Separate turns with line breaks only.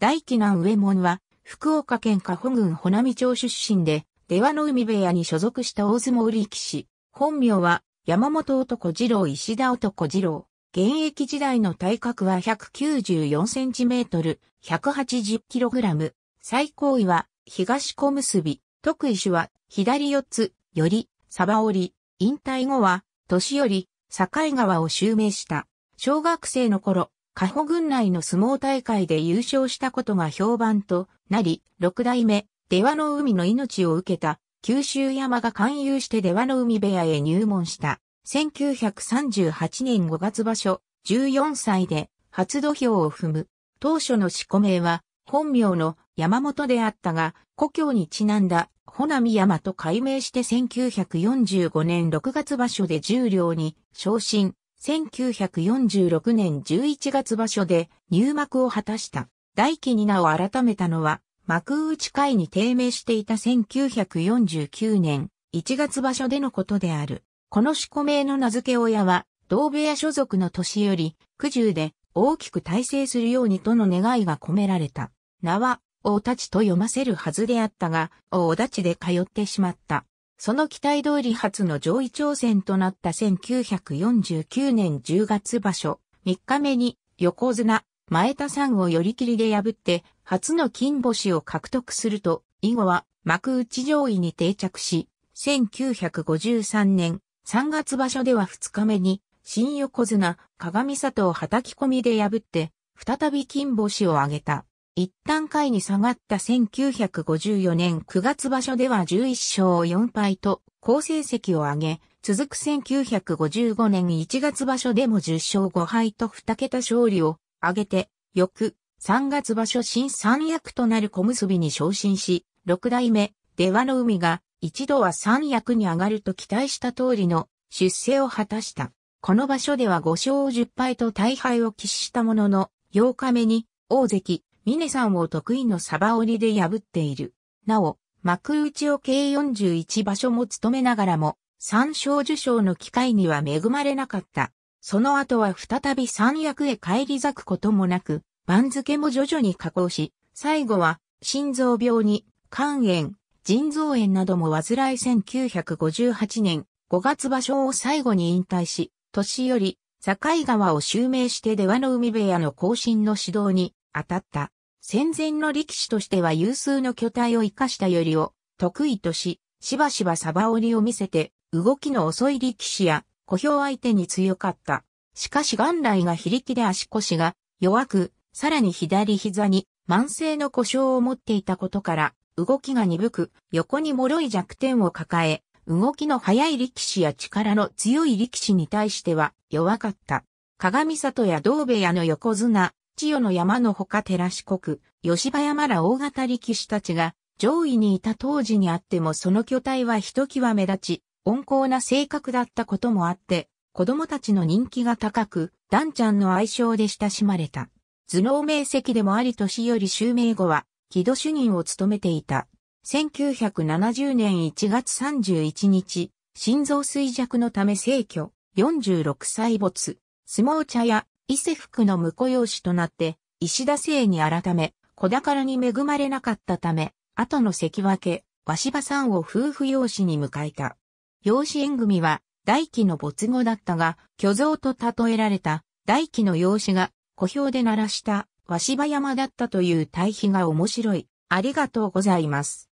大紀南上門は、福岡県加保郡穂波町出身で、出羽の海部屋に所属した大相撲力士。本名は、山本男次郎石田男次郎。現役時代の体格は194センチメートル、180キログラム。最高位は、東小結び。特異種は、左四つ、より、サバ折り。引退後は、年寄り、境川を襲名した。小学生の頃、加保郡内の相撲大会で優勝したことが評判となり、六代目、出羽の海の命を受けた、九州山が勧誘して出羽の海部屋へ入門した。1938年5月場所、14歳で初土俵を踏む。当初の四股名は、本名の山本であったが、故郷にちなんだ、穂波山と改名して1945年6月場所で十両に昇進、1946年11月場所で入幕を果たした。大輝に名を改めたのは、幕内会に低迷していた1949年1月場所でのことである。この四個名の名付け親は、同部屋所属の年より、九十で大きく体制するようにとの願いが込められた。名は、大立ちと読ませるはずであったが、大立ちで通ってしまった。その期待通り初の上位挑戦となった1949年10月場所、3日目に横綱、前田さんを寄り切りで破って、初の金星を獲得すると、以後は幕内上位に定着し、1953年3月場所では2日目に、新横綱、鏡里を叩き込みで破って、再び金星を挙げた。一旦下位に下がった1954年9月場所では11勝4敗と好成績を上げ、続く1955年1月場所でも10勝5敗と2桁勝利を挙げて、翌3月場所新三役となる小結に昇進し、6代目、出羽の海が一度は三役に上がると期待した通りの出世を果たした。この場所では5勝10敗と大敗を喫したものの、8日目に大関、ミネさんを得意のサバ折りで破っている。なお、幕内を計41場所も務めながらも、三賞受賞の機会には恵まれなかった。その後は再び三役へ返り咲くこともなく、番付も徐々に加工し、最後は心臓病に肝炎、腎臓炎なども患い1958年5月場所を最後に引退し、年寄り境川を襲名して出羽の海部屋の更進の指導に当たった。戦前の力士としては有数の巨体を生かしたよりを得意とし、しばしばサバ折りを見せて、動きの遅い力士や、小兵相手に強かった。しかし元来が非力で足腰が弱く、さらに左膝に慢性の故障を持っていたことから、動きが鈍く、横に脆い弱点を抱え、動きの速い力士や力の強い力士に対しては弱かった。鏡里や道部屋の横綱、千代の山のほか寺四国、吉羽山ら大型力士たちが上位にいた当時にあってもその巨体は一際目立ち、温厚な性格だったこともあって、子供たちの人気が高く、ダンちゃんの愛称で親しまれた。頭脳名跡でもあり年より襲名後は、木戸主任を務めていた。1970年1月31日、心臓衰弱のため逝去、46歳没、相撲茶屋、伊勢福の婿養子となって、石田姓に改め、子宝に恵まれなかったため、後の関脇、鷲場さんを夫婦養子に迎えた。養子縁組は、大器の没後だったが、虚像と例えられた、大器の養子が、小兵で鳴らした、鷲場山だったという対比が面白い。ありがとうございます。